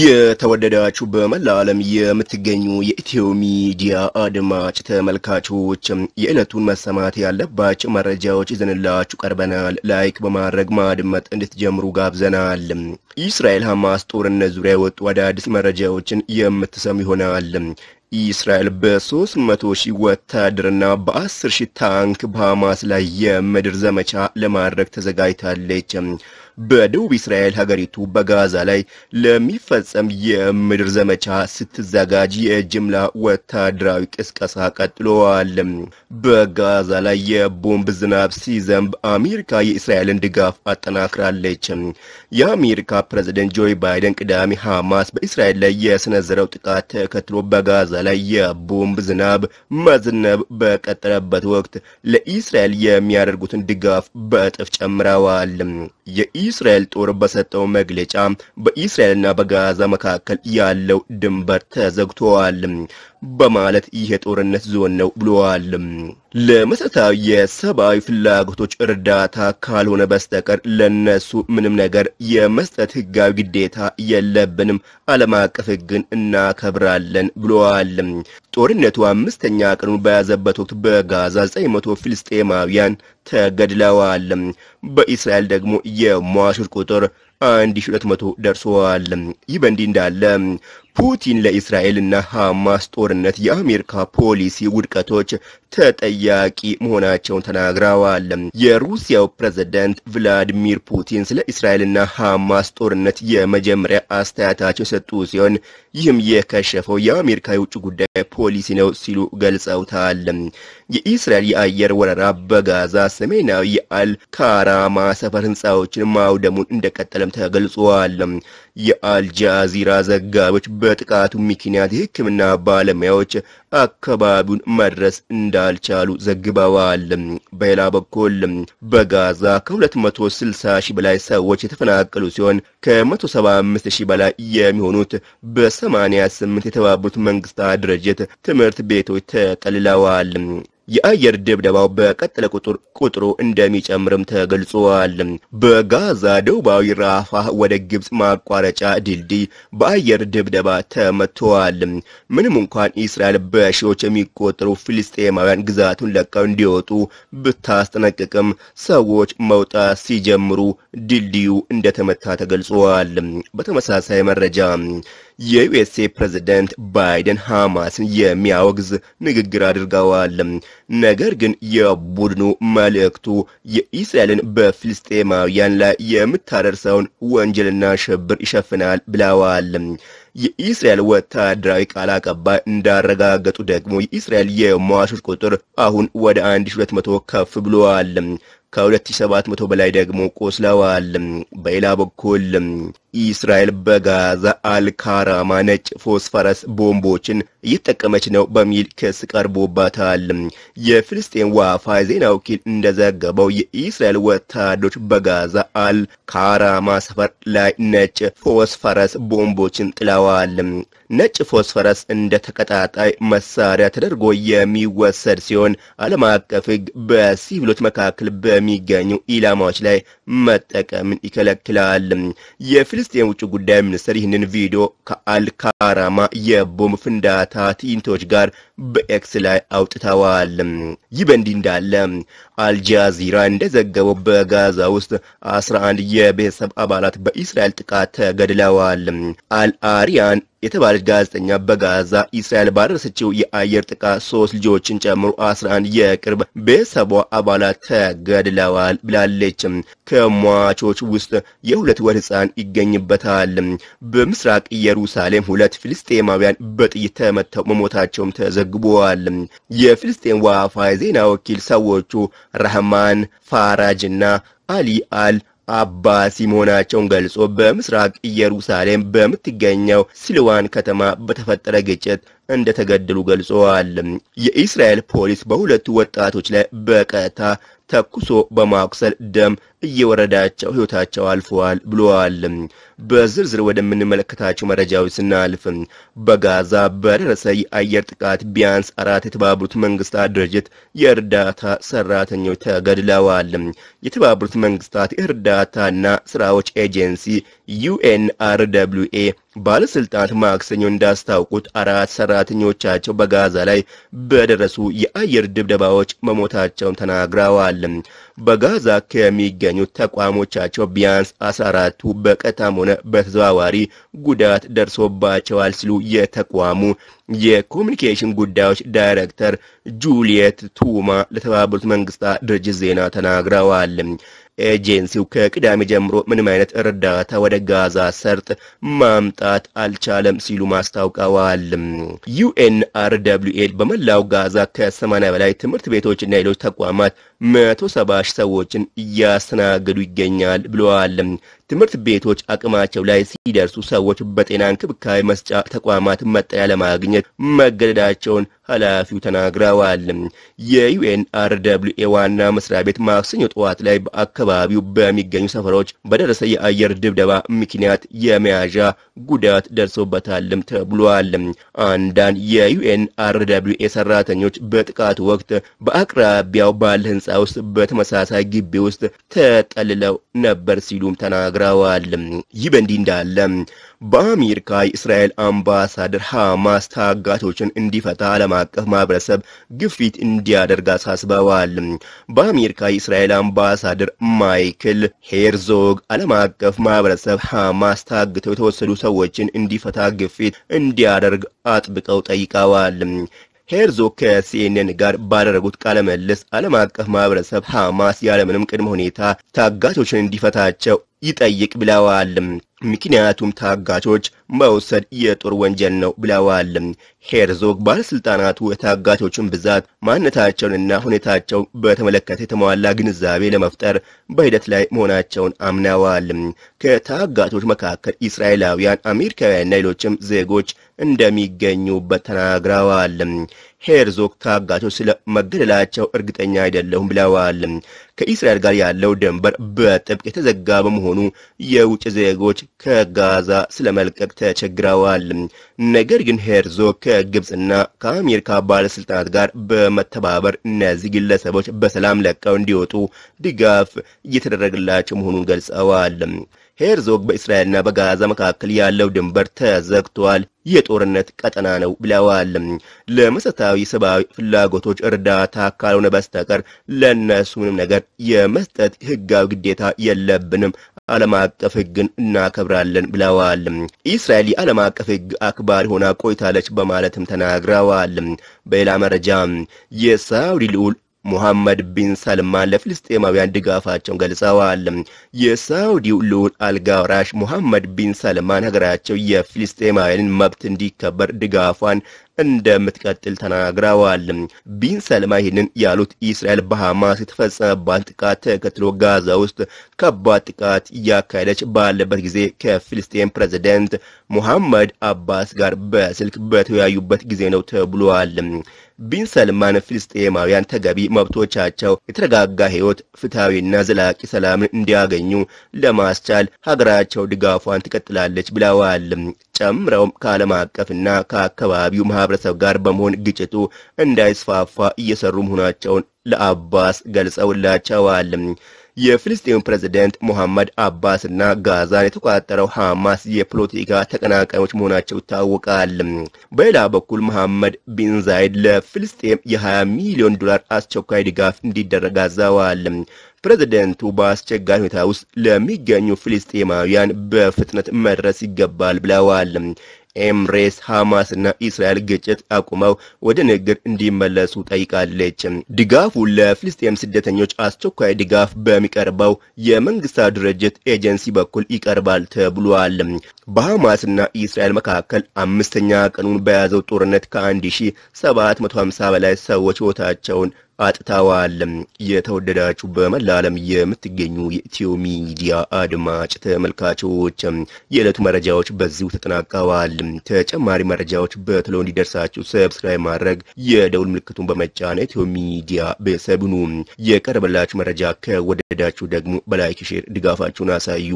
የተወደዳችሁ በመላ ዓለም የምትገኙ የኢትዮ ሚዲያ አድማጭ ተመልካቾች የዕለቱን መሰማት ያለባቸው መረጃዎች ይዘንላችሁ ቀርበናል። ላይክ በማድረግ ማድመጥ እንድትጀምሩ ጋብዘናል። የእስራኤል ሐማስ ጦርነት ዙሪያ የወጡ አዳዲስ መረጃዎችን የምትሰሙ ይሆናል። እስራኤል በ300 ሺህ ወታደርና በ10 ሺህ ታንክ በሐማስ ላይ የምድር ዘመቻ ለማድረግ ተዘጋጅታለች። በደቡብ እስራኤል ሀገሪቱ በጋዛ ላይ ለሚፈጸም የምድር ዘመቻ ስትዘጋጅ የጅምላ ወታደራዊ ቅስቀሳ ቀጥሏል። በጋዛ ላይ የቦምብ ዝናብ ሲዘንብ አሜሪካ የእስራኤልን ድጋፍ አጠናክራለች። የአሜሪካ ፕሬዝደንት ጆይ ባይደን ቅዳሜ ሐማስ በእስራኤል ላይ የሰነዘረው ጥቃት ተከትሎ በጋዛ ላይ የቦምብ ዝናብ መዝነብ በቀጠለበት ወቅት ለእስራኤል የሚያደርጉትን ድጋፍ በእጥፍ ጨምረዋል። የእስራኤል ጦር በሰጠው መግለጫ በእስራኤልና በጋዛ መካከል ያለው ድንበር ተዘግቷል። በማለት ይህ የጦርነት ዞን ነው ብለዋል። ለመሰረታዊ የሰብአዊ ፍላጎቶች እርዳታ ካልሆነ በስተቀር ለነሱ ምንም ነገር የመስጠት ህጋዊ ግዴታ የለብንም፣ ዓለም አቀፍ ህግን እናከብራለን ብለዋል። ጦርነቱ አምስተኛ ቀኑን በያዘበት ወቅት በጋዛ 900 ፍልስጤማውያን ተገድለዋል። በእስራኤል ደግሞ የሟቾች ቁጥር 1200 ደርሰዋል። ይህ በእንዲህ እንዳለ ፑቲን ለእስራኤልና ሐማስ ጦርነት የአሜሪካ ፖሊሲ ውድቀቶች ተጠያቂ መሆናቸውን ተናግረዋል። የሩሲያው ፕሬዝዳንት ቭላዲሚር ፑቲን ስለ እስራኤልና ሐማስ ጦርነት የመጀመሪያ አስተያየታቸው የሰጡ ሲሆን ይህም የከሸፈው የአሜሪካ የውጭ ጉዳይ ፖሊሲ ነው ሲሉ ገልጸውታል። የእስራኤል የአየር ወረራ በጋዛ ሰሜናዊ የአልካራማ ሰፈር ህንፃዎችን ማውደሙን እንደቀጠለም ተገልጿል። የአልጃዚራ ዘጋቢዎች በጥቃቱ ምክንያት የሕክምና ባለሙያዎች አካባቢውን መድረስ እንዳልቻሉ ዘግበዋል። በሌላ በኩል በጋዛ ከ260 ሺህ በላይ ሰዎች የተፈናቀሉ ሲሆን ከ175 ሺህ በላይ የሚሆኑት በ88 የተባበሩት መንግስታት ድርጅት ትምህርት ቤቶች ተጠልለዋል። የአየር ድብደባው በቀጠለ ቁጥር ቁጥሩ እንደሚጨምርም ተገልጿል። በጋዛ ደቡባዊ ራፋ ወደ ግብፅ ማቋረጫ ድልድይ በአየር ድብደባ ተመትተዋል። ምንም እንኳን እስራኤል በሺዎች የሚቆጠሩ ፍልስጤማውያን ግዛቱን ለቀው እንዲወጡ ብታስጠነቅቅም ሰዎች መውጣት ሲጀምሩ ድልድዩ እንደተመታ ተገልጿል። በተመሳሳይ መረጃ የዩኤስኤ ፕሬዝዳንት ባይደን ሐማስን የሚያወግዝ ንግግር አድርገዋል። ነገር ግን የቡድኑ መልእክቱ የእስራኤልን በፍልስጤማውያን ላይ የምታደርሰውን ወንጀልና ሽብር ይሸፍናል ብለዋል። የእስራኤል ወታደራዊ ቃል አቀባይ እንዳረጋገጡ ደግሞ የእስራኤል የሟቾች ቁጥር አሁን ወደ 1200 ከፍ ብለዋል። ከ2700 በላይ ደግሞ ቆስለዋል። በሌላ በኩል እስራኤል በጋዛ አልካራማ ነጭ ፎስፈረስ ቦምቦችን እየተጠቀመች ነው በሚል ክስ ቀርቦባታል። የፍልስጤን ዋፋ ዜና ወኪል እንደዘገበው የእስራኤል ወታደሮች በጋዛ አልካራማ ሰፈር ላይ ነጭ ፎስፈረስ ቦምቦችን ጥለዋል። ነጭ ፎስፈረስ እንደ ተቀጣጣይ መሳሪያ ተደርጎ የሚወሰድ ሲሆን ዓለም አቀፍ ሕግ በሲቪሎች መካከል በሚገኙ ኢላማዎች ላይ መጠቀምን ይከለክላል። የፊልስጤን ውጭ ጉዳይ ሚኒስትር ይህንን ቪዲዮ ከአልካራማ የቦምብ ፍንዳታ ትዕይንቶች ጋር በኤክስ ላይ አውጥተዋል። ይህ በእንዲህ እንዳለ አልጃዚራ እንደዘገበው በጋዛ ውስጥ 11 የቤተሰብ አባላት በእስራኤል ጥቃት ተገድለዋል። አልአሪያን የተባለች ጋዜጠኛ በጋዛ እስራኤል ባደረሰችው የአየር ጥቃት ሶስት ልጆችን ጨምሮ 11 የቅርብ ቤተሰቧ አባላት ተገድለዋል ብላለች። ከሟቾች ውስጥ የሁለት ወር ህፃን ይገኝበታል። በምስራቅ ኢየሩሳሌም ሁለት ፊልስጤማውያን በጥይት ተመተው መሞታቸውም ተዘግበዋል። የፍልስጤም ዋፋ ዜና ወኪል ሰዎቹ ራህማን ፋራጅና አሊ አል አባ ሲሞናቸውን ገልጾ በምስራቅ ኢየሩሳሌም በምትገኘው ሲልዋን ከተማ በተፈጠረ ግጭት እንደተገደሉ ገልጸዋል። የእስራኤል ፖሊስ በሁለቱ ወጣቶች ላይ በቀጥታ ተኩሶ በማቁሰል ደም እየወረዳቸው ህይወታቸው አልፈዋል ብለዋል። በዝርዝር ወደምንመለከታቸው መረጃዎች ስናልፍ በጋዛ በደረሰ የአየር ጥቃት ቢያንስ አራት የተባበሩት መንግስታት ድርጅት የእርዳታ ሰራተኞች ተገድለዋል። የተባበሩት መንግስታት የእርዳታና ስራዎች ኤጀንሲ ዩኤንአርደብሊውኤ ባለስልጣናት ማክሰኞ እንዳስታውቁት አራት ሰራተኞቻቸው በጋዛ ላይ በደረሱ የአየር ድብደባዎች መሞታቸውን ተናግረዋል። በጋዛ ከሚገ ከሚገኙት ተቋሞቻቸው ቢያንስ 14ቱ በቀጥታም ሆነ በተዘዋዋሪ ጉዳት ደርሶባቸዋል ሲሉ የተቋሙ የኮሚኒኬሽን ጉዳዮች ዳይሬክተር ጁልየት ቱማ ለተባበሩት መንግስታት ድርጅት ዜና ተናግረዋል። ኤጀንሲው ከቅዳሜ ጀምሮ ምንም አይነት እርዳታ ወደ ጋዛ ሰርጥ ማምጣት አልቻለም ሲሉ ማስታውቀዋል። ዩኤንአርደብሊውኤ በመላው ጋዛ ከ80 በላይ ትምህርት ቤቶችና ሌሎች ተቋማት 170 ሺህ ሰዎችን እያስተናገዱ ይገኛል ብለዋል። ትምህርት ቤቶች አቅማቸው ላይ ሲደርሱ ሰዎች በጤና እንክብካቤ መስጫ ተቋማት መጠለያ ለማግኘት መገደዳቸውን ኃላፊው ተናግረዋል። የዩኤን ዋና መስሪያ ቤት ማክሰኞ ጠዋት ላይ በአካባቢው በሚገኙ ሰፈሮች በደረሰ የአየር ድብደባ ምክንያት የመያዣ ጉዳት ደርሶበታልም ተብሏል። አንዳንድ የዩኤን ኤ ሰራተኞች በጥቃቱ ወቅት በአቅራቢያው ባለ ህንፃ ውስጥ በተመሳሳይ ግቢ ውስጥ ተጠልለው ነበር ሲሉም ተናግረዋል። ይህ በእንዲህ እንዳለ በአሜሪካ የእስራኤል አምባሳደር ሐማስ ታጋቾችን እንዲፈታ ዓለም አቀፍ ማህበረሰብ ግፊት እንዲያደርግ አሳስበዋል። በአሜሪካ የእስራኤል አምባሳደር ማይክል ሄርዞግ ዓለም አቀፍ ማህበረሰብ ሐማስ ታግተው የተወሰዱ ሰዎችን እንዲፈታ ግፊት እንዲያደርግ አጥብቀው ጠይቀዋል። ሄርዞግ ከሲኤንኤን ጋር ባደረጉት ቃለ መልስ ዓለም አቀፍ ማህበረሰብ ሐማስ ያለምንም ቅድመ ሁኔታ ታጋቾችን እንዲፈታቸው ይጠይቅ ብለዋል። ምክንያቱም ታጋቾች መውሰድ የጦር ወንጀል ነው ብለዋል። ሄርዞግ ባለስልጣናቱ የታጋቾችን ብዛት ማንነታቸውንና ሁኔታቸውን በተመለከተ የተሟላ ግንዛቤ ለመፍጠር በሂደት ላይ መሆናቸውን አምነዋል። ከታጋቾች መካከል እስራኤላውያን፣ አሜሪካውያንና ሌሎችም ዜጎች እንደሚገኙበት ተናግረዋል። ሄርዞግ ታጋቾች ስለ መገደላቸው እርግጠኛ አይደለሁም ብለዋል። ከእስራኤል ጋር ያለው ድንበር በጥብቅ የተዘጋ በመሆኑ የውጭ ዜጎች ከጋዛ ስለ መልቀቅ ተቸግረዋል። ነገር ግን ሄርዞግ ከግብፅና ከአሜሪካ ባለስልጣናት ጋር በመተባበር እነዚህ ግለሰቦች በሰላም ለቀው እንዲወጡ ድጋፍ እየተደረገላቸው መሆኑን ገልጸዋል። ሄርዞግ በእስራኤልና በጋዛ መካከል ያለው ድንበር ተዘግቷል፣ የጦርነት ቀጠና ነው ብለዋል። ለመሰረታዊ ሰብአዊ ፍላጎቶች እርዳታ ካልሆነ በስተቀር ለእነሱ ምንም ነገር የመስጠት ህጋዊ ግዴታ የለብንም ዓለም አቀፍ ህግን እናከብራለን ብለዋል። እስራኤል የዓለም አቀፍ ህግ አክባሪ ሆና ቆይታለች በማለትም ተናግረዋል። በሌላ መረጃ የሳውዲ ልዑል ሙሐመድ ቢን ሰልማን ለፍልስጤማውያን ድጋፋቸውን ገልጸዋል። የሳውዲው ልዑል አልጋውራሽ ሙሐመድ ቢን ሰልማን ሀገራቸው የፍልስጤማውያንን መብት እንዲከበር ድጋፏን እንደምትቀጥል ተናግረዋል። ቢን ሰልማ ይህንን ያሉት እስራኤል በሐማስ የተፈጸመባት ጥቃት ተከትሎ ጋዛ ውስጥ ከባድ ጥቃት እያካሄደች ባለበት ጊዜ ከፊልስጤን ፕሬዚደንት ሙሐመድ አባስ ጋር በስልክ በተወያዩበት ጊዜ ነው ተብሏል። ቢን ሰልማን ፍልስጤማውያን ተገቢ መብቶቻቸው፣ የተረጋጋ ህይወት፣ ፍትሐዊና ዘላቂ ሰላምን እንዲያገኙ ለማስቻል ሀገራቸው ድጋፏን ትቀጥላለች ብለዋል። ጨምረውም ከዓለም አቀፍና ከአካባቢው ማህበረሰብ ጋር በመሆን ግጭቱ እንዳይስፋፋ እየሰሩ መሆናቸውን ለአባስ ገልጸውላቸዋል። የፍልስጤም ፕሬዝደንት ሞሐመድ አባስ እና ጋዛን የተቆጣጠረው ሐማስ የፖለቲካ ተቀናቃዮች መሆናቸው ይታወቃል። በሌላ በኩል መሐመድ ቢን ዛይድ ለፍልስጤም የ20 ሚሊዮን ዶላር አስቸኳይ ድጋፍ እንዲደረግ አዘዋል። ፕሬዝደንቱ በአስቸጋሪ ሁኔታ ውስጥ ለሚገኙ ፍልስጤማውያን በፍጥነት መድረስ ይገባል ብለዋል። ኤምሬስ እና እስራኤል ግጭት አቁመው ወደ ንግግር እንዲመለሱ ጠይቃለች። ድጋፉ ለፍልስጤም ስደተኞች አስቸኳይ ድጋፍ በሚቀርበው የመንግስታት ድርጅት ኤጀንሲ በኩል ይቀርባል ተብሏል። በሐማስና እስራኤል መካከል አምስተኛ ቀኑን በያዘው ጦርነት ከ1750 በላይ ሰዎች ህይወታቸውን አጥታዋል የተወደዳችሁ በመላ ዓለም የምትገኙ የኢትዮ ሚዲያ አድማጭ ተመልካቾች የዕለቱ መረጃዎች በዚሁ ተጠናቀዋል። ተጨማሪ መረጃዎች በቶሎ እንዲደርሳችሁ ሰብስክራይብ ማድረግ፣ የደውል ምልክቱን በመጫን ኢትዮ ሚዲያ በሰብኑ የቀረበላችሁ መረጃ ከወደዳችሁ ደግሞ በላይክ ሼር ድጋፋችሁን አሳዩ።